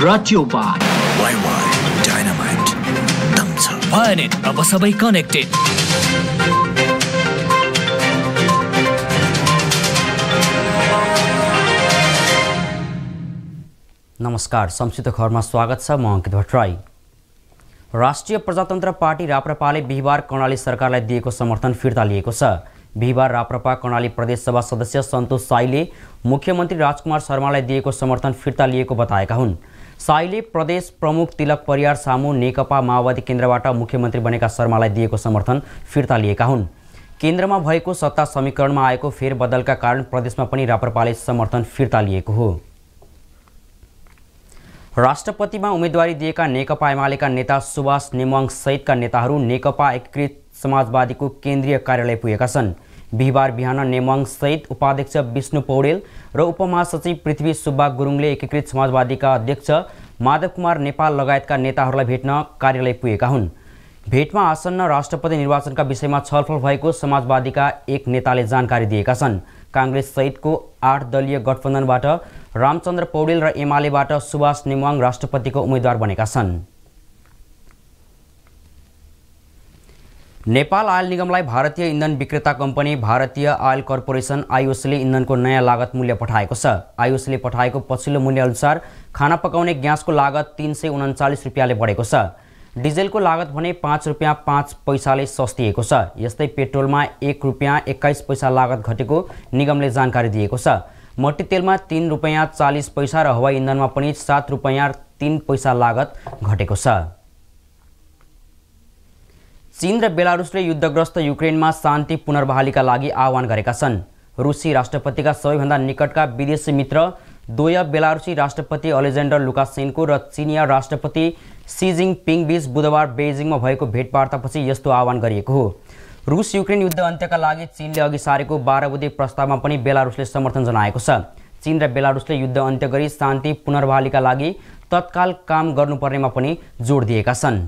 brought to you by YY Dynamite. Thumbs up. Violet, अब सबै connected नमस्कार संक्षिप्त खबरमा स्वागत छ म अङ्कित भट्टराई राष्ट्रिय प्रजातन्त्र पार्टी राप्रपाले बिहिबार कर्णाली सरकारलाई दिएको समर्थन फिर्ता लिएको छ बिहिबार राप्रपा कर्णाली प्रदेशसभा सदस्य सन्तोष साईले मुख्यमन्त्री राजकुमार शर्मालाई दिएको समर्थन फिर्ता लिएको बताएका हुन् साईले प्रदेश प्रमुख तिलक परियार सामु नेकपा माओवादी केन्द्रबाट मुख्यमन्त्री बनेका शर्मालाई दिएको समर्थन फिर्ता लिएका हुन् केन्द्रमा भएको सत्ता समीकरणमा आएको फेरबदलका कारण प्रदेशमा पनि रापरपाले समर्थन फिर्ता लिएको हो राष्ट्रपतिमा उम्मेदवारी दिएका नेकपा एमालेका नेता सुभाष निमङ सहितका नेताहरू नेकपा एकीकृत समाजवादीको केन्द्रीय कार्यालय पुगेका छन् बिहिबार बिहान नेमाङ सहित उपाध्यक्ष विष्णु पौडेल र उपमहासचिव पृथ्वी सुब्बा गुरुङले एकीकृत समाजवादीका अध्यक्ष माधव कुमार नेपाल लगायतका नेताहरूलाई भेट्न कार्यालय पुगेका हुन् भेटमा आसन्न राष्ट्रपति निर्वाचनका विषयमा छलफल भएको समाजवादीका एक नेताले जानकारी दिएका छन् काङ्ग्रेस सहितको आठ दलीय गठबन्धनबाट रामचन्द्र पौडेल र एमालेबाट सुभाष नेवाङ राष्ट्रपतिको उम्मेद्वार बनेका छन् नेपाल आयल निगमलाई भारतीय इन्धन विक्रेता कम्पनी भारतीय आयल कर्पोरेसन आयुषले इन्धनको नयाँ लागत मूल्य पठाएको छ आयुषले पठाएको पछिल्लो मूल्यअनुसार खाना पकाउने ग्यासको लागत तिन सय उन्चालिस रुपियाँले बढेको छ डिजेलको लागत भने पाँच रुपियाँ पाँच पैसाले सस्तिएको छ यस्तै पेट्रोलमा एक रुपियाँ एक्काइस पैसा लागत घटेको निगमले जानकारी दिएको छ मट्टी तेलमा तिन रुपियाँ चालिस पैसा र हवाई इन्धनमा पनि सात रुपियाँ तिन पैसा लागत घटेको छ चीन र बेलारुसले युद्धग्रस्त युक्रेनमा शान्ति पुनर्बहालीका लागि आह्वान गरेका छन् रुसी राष्ट्रपतिका सबैभन्दा निकटका विदेशी मित्र दोय बेलारुसी राष्ट्रपति अलेक्जेन्डर लुकासेन्को र चिनिया राष्ट्रपति पिङ पिङबीच बुधबार बेजिङमा भएको भेटवार्तापछि यस्तो आह्वान गरिएको हो रुस युक्रेन युद्ध अन्त्यका लागि चीनले अघि सारेको बाह्र बुधे प्रस्तावमा पनि बेलारुसले समर्थन जनाएको छ चीन र बेलारुसले युद्ध अन्त्य गरी शान्ति पुनर्बहालीका लागि तत्काल काम गर्नुपर्नेमा पनि जोड दिएका छन्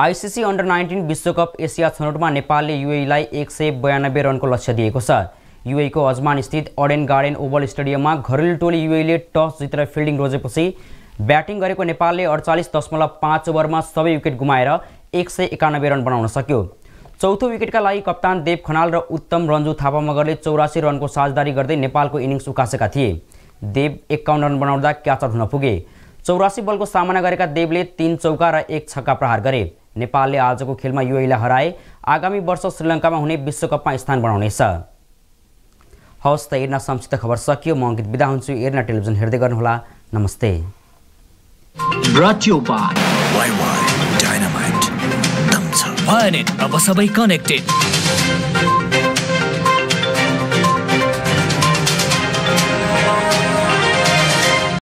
आइसिसी अन्डर नाइन्टिन विश्वकप एसिया छनौटमा नेपालले युएलाई एक सय बयानब्बे रनको लक्ष्य दिएको छ युएको स्थित अडेन गार्डन ओभल स्टेडियममा घरेलु टोली युएले टस जितेर फिल्डिङ रोजेपछि ब्याटिङ गरेको नेपालले अडचालिस दशमलव पाँच ओभरमा सबै विकेट गुमाएर एक सय एकानब्बे रन बनाउन सक्यो चौथो विकेटका लागि कप्तान देव खनाल र उत्तम रन्जु थापा मगरले चौरासी रनको साझदारी गर्दै नेपालको इनिङ्स उकासेका थिए देव एकाउन्न रन बनाउँदा क्याचर हुन पुगे चौरासी बलको सामना गरेका देवले तीन चौका र एक छक्का प्रहार गरे नेपालले आजको खेलमा युएलाई हराए आगामी वर्ष श्रीलङ्कामा हुने विश्वकपमा स्थान बनाउनेछ हवस् त एर्ना संक्षिप्त खबर सकियो म अङ्कित बिदा हुन्छु एर्ना टेलिभिजन हेर्दै गर्नुहोला नमस्ते